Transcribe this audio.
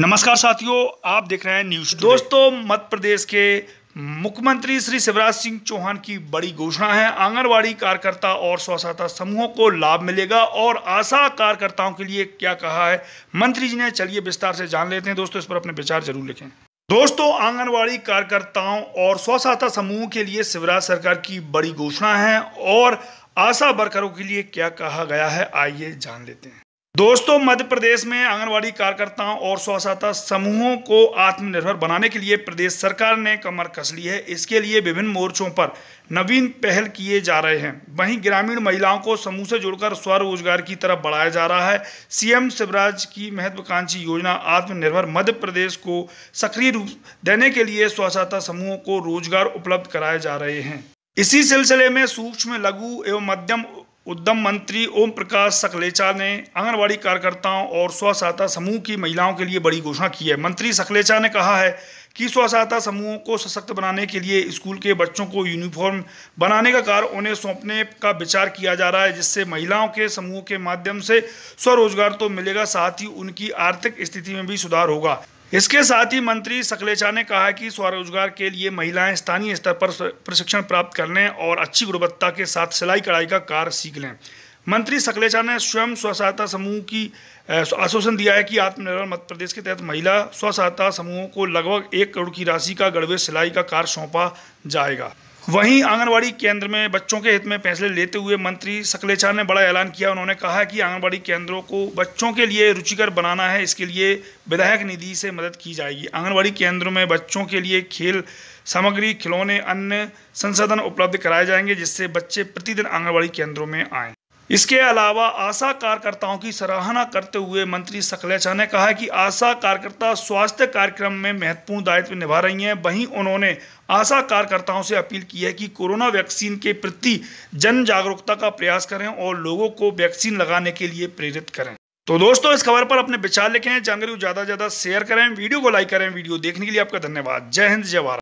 नमस्कार साथियों आप देख रहे हैं न्यूज दोस्तों मध्य प्रदेश के मुख्यमंत्री श्री शिवराज सिंह चौहान की बड़ी घोषणा है आंगनवाड़ी कार्यकर्ता और स्वसहायता समूहों को लाभ मिलेगा और आशा कार्यकर्ताओं के लिए क्या कहा है मंत्री जी ने चलिए विस्तार से जान लेते हैं दोस्तों इस पर अपने विचार जरूर लिखें दोस्तों आंगनवाड़ी कार्यकर्ताओं और स्वसहायता समूहों के लिए शिवराज सरकार की बड़ी घोषणा है और आशा वर्करों के लिए क्या कहा गया है आइए जान लेते हैं दोस्तों मध्य प्रदेश में आंगनबाड़ी कार्यकर्ताओं और स्व समूहों को आत्मनिर्भर बनाने के लिए प्रदेश सरकार ने कमर कस ली है इसके लिए विभिन्न मोर्चों पर नवीन पहल किए जा रहे हैं वहीं ग्रामीण महिलाओं को समूह से जुड़कर स्वरोजगार की तरफ बढ़ाया जा रहा है सीएम शिवराज की महत्वाकांक्षी योजना आत्मनिर्भर मध्य प्रदेश को सक्रिय रूप देने के लिए स्व समूहों को रोजगार उपलब्ध कराए जा रहे हैं इसी सिलसिले में सूक्ष्म लघु एवं मध्यम उद्यम मंत्री ओम प्रकाश सकलेचा ने आंगनबाड़ी कार्यकर्ताओं और स्व सहायता समूह की महिलाओं के लिए बड़ी घोषणा की है मंत्री सकलेचा ने कहा है कि स्व सहायता समूहों को सशक्त बनाने के लिए स्कूल के बच्चों को यूनिफॉर्म बनाने का कार्य उन्हें सौंपने का विचार किया जा रहा है जिससे महिलाओं के समूह के माध्यम से स्वरोजगार तो मिलेगा साथ ही उनकी आर्थिक स्थिति में भी सुधार होगा इसके साथ ही मंत्री सकलेचा ने कहा कि स्वरोजगार के लिए महिलाएं स्थानीय स्तर पर प्रशिक्षण प्राप्त करने और अच्छी गुणवत्ता के साथ सिलाई कढ़ाई का कार्य सीख लें मंत्री सकलेचा ने स्वयं स्व सहायता समूह की आश्वासन दिया है कि आत्मनिर्भर मध्य प्रदेश के तहत महिला स्व सहायता समूहों को लगभग एक करोड़ की राशि का गढ़वे सिलाई का कार्य सौंपा जाएगा वहीं आंगनबाड़ी केंद्र में बच्चों के हित में फैसले लेते हुए मंत्री सकलेचा ने बड़ा ऐलान किया उन्होंने कहा कि आंगनबाड़ी केंद्रों को बच्चों के लिए रुचिकर बनाना है इसके लिए विधायक निधि से मदद की जाएगी आंगनबाड़ी केंद्रों में बच्चों के लिए खेल सामग्री खिलौने अन्य संसाधन उपलब्ध कराए जाएंगे जिससे बच्चे प्रतिदिन आंगनबाड़ी केंद्रों में आएँ इसके अलावा आशा कार्यकर्ताओं की सराहना करते हुए मंत्री सकलेचा ने कहा कि आशा कार्यकर्ता स्वास्थ्य कार्यक्रम में महत्वपूर्ण दायित्व निभा रही हैं वहीं उन्होंने आशा कार्यकर्ताओं से अपील की है कि कोरोना वैक्सीन के प्रति जन जागरूकता का प्रयास करें और लोगों को वैक्सीन लगाने के लिए प्रेरित करें तो दोस्तों इस खबर पर अपने विचार लिखें जानकारी ज़्यादा से ज़्यादा शेयर करें वीडियो को लाइक करें वीडियो देखने के लिए आपका धन्यवाद जय हिंद जय भारत